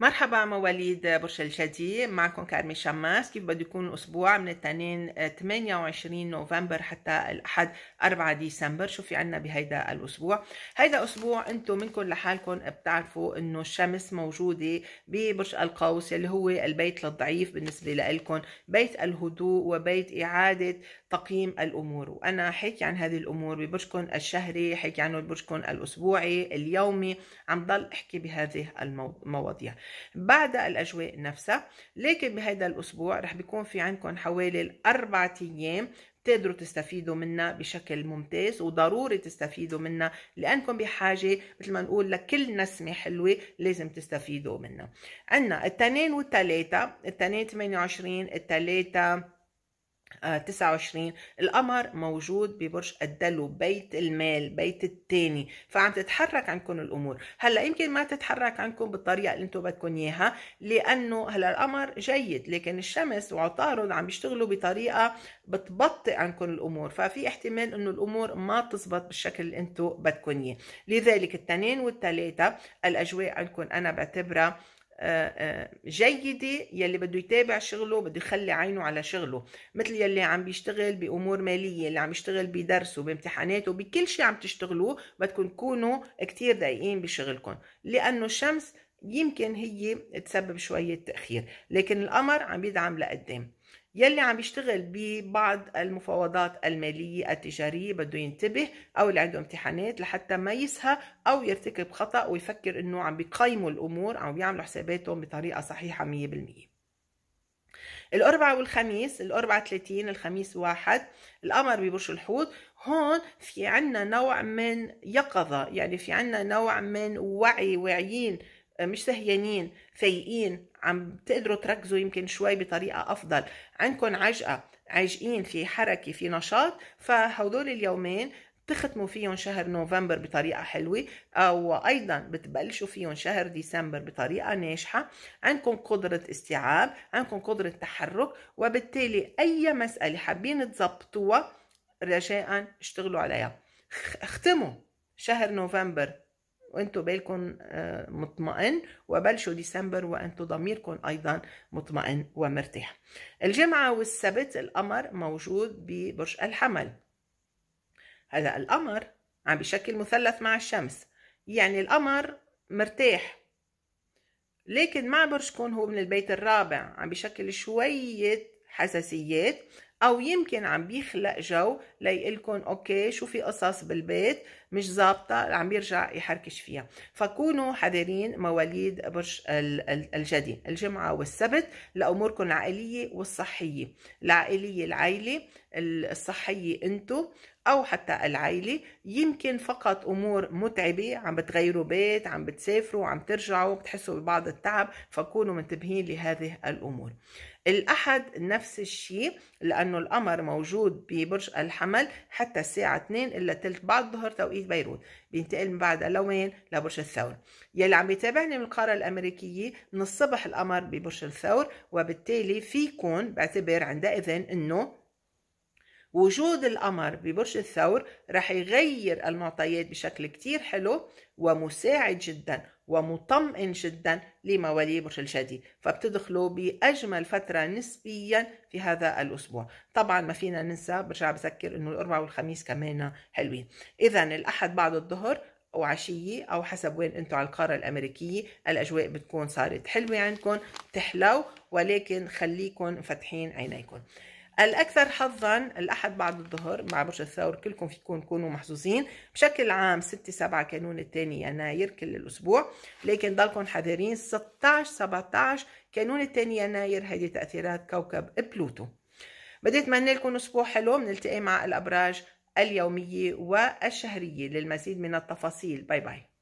مرحبا مواليد برج الجدي معكم كارمي شماس كيف بده يكون الأسبوع من الاثنين 28 آه، نوفمبر حتى الأحد 4 ديسمبر شو في عنا بهيدا الأسبوع هيدا أسبوع أنتم منكم لحالكم بتعرفوا أنه الشمس موجودة ببرج القوس اللي هو البيت الضعيف بالنسبة لكم بيت الهدوء وبيت إعادة تقييم الأمور وأنا حكي عن هذه الأمور ببرجكم الشهري حكي عنه برجكم الأسبوعي اليومي عم ضل أحكي بهذه المواضيع بعد الأجواء نفسها لكن بهذا الأسبوع رح بيكون في عندكم حوالي الأربعة أيام بتقدروا تستفيدوا منها بشكل ممتاز وضروري تستفيدوا منها لانكم بحاجه مثل ما نقول لكل نسمه حلوه لازم تستفيدوا منها عندنا الاثنين والثلاثه الاثنين 28 الثلاثه 29 آه، القمر موجود ببرج الدلو بيت المال بيت الثاني فعم تتحرك عندكم الامور هلا يمكن ما تتحرك عندكم بالطريقه اللي انتم بدكم اياها لانه هلا القمر جيد لكن الشمس وعطارد عم يشتغلوا بطريقه بتبطئ عندكم الامور ففي احتمال انه الامور ما تزبط بالشكل اللي انتم بدكم اياه لذلك الاثنين والثلاثه الاجواء عندكم انا بعتبرها آه، آه، جيدة يلي بده يتابع شغله بده يخلي عينه على شغله مثل يلي عم بيشتغل بأمور مالية اللي عم يشتغل بدرسه بامتحاناته بكل شيء عم تشتغلوه بدكم تكونوا كتير دقيقين بشغلكم لأنه الشمس يمكن هي تسبب شوية تأخير لكن القمر عم بيدعم لقدام يلي عم يشتغل ببعض المفاوضات المالية التجارية بده ينتبه أو اللي عنده امتحانات لحتى ما يسهى أو يرتكب خطأ ويفكر إنه عم بيقيموا الأمور أو بيعملوا حساباتهم بطريقة صحيحة 100% الأربعة والخميس الأربعة 30 الخميس واحد القمر ببرج الحوت هون في عنا نوع من يقظة يعني في عنا نوع من وعي واعيين مش سهيانين فايقين عم تقدروا تركزوا يمكن شوي بطريقة أفضل عندكم عجقة عاجقين في حركة في نشاط فهدول اليومين بتختموا فيهم شهر نوفمبر بطريقة حلوة أو أيضا بتبلشوا فيهم شهر ديسمبر بطريقة ناجحة عندكم قدرة استيعاب عندكم قدرة تحرك وبالتالي أي مسألة حابين تزبطوها رجاء اشتغلوا عليها اختموا شهر نوفمبر وانتوا بالكم آه، مطمئن وبلشوا ديسمبر وانتوا ضميركم ايضا مطمئن ومرتاح الجمعة والسبت القمر موجود ببرج الحمل هذا القمر عم بشكل مثلث مع الشمس يعني القمر مرتاح لكن مع برجكم هو من البيت الرابع عم بشكل شوية حساسيات او يمكن عم بيخلق جو ليقلكن اوكي شو في قصص بالبيت مش ظابطه عم يرجع يحركش فيها فكونوا حذرين مواليد برج الجدي الجمعه والسبت لاموركم العائليه والصحيه العائليه العائله الصحيه انتو او حتى العائله يمكن فقط امور متعبه عم بتغيروا بيت عم بتسافروا عم ترجعوا بتحسوا ببعض التعب فكونوا منتبهين لهذه الامور الأحد نفس الشيء لأنه القمر موجود ببرج الحمل حتى الساعة 2 إلا ثلث بعد ظهر توقيت رئيس بيروت بينتقل من بعد لوين لبرج الثور يلي عم يتابعني من القارة الأمريكية من الصبح القمر ببرج الثور وبالتالي فيكون بعتبر عندئذ أنه وجود القمر ببرج الثور رح يغير المعطيات بشكل كتير حلو ومساعد جدا ومطمئن جدا لمواليد برج الجدي فبتدخلوا بأجمل فترة نسبيا في هذا الأسبوع طبعا ما فينا ننسى برجع بذكر أنه الأربعاء والخميس كمان حلوين إذا الأحد بعد الظهر او عشيه او حسب وين انتم على القاره الامريكيه الاجواء بتكون صارت حلوه عندكم تحلو ولكن خليكم فاتحين عينيكم الأكثر حظا الأحد بعد الظهر مع برج الثور كلكم فيكم تكونوا محظوظين بشكل عام 6 7 كانون الثاني يناير كل الأسبوع لكن ضلكم حذرين 16 17 كانون الثاني يناير هذه تأثيرات كوكب بلوتو بدي أتمنى لكم أسبوع حلو بنلتقي مع الأبراج اليومية والشهرية للمزيد من التفاصيل باي باي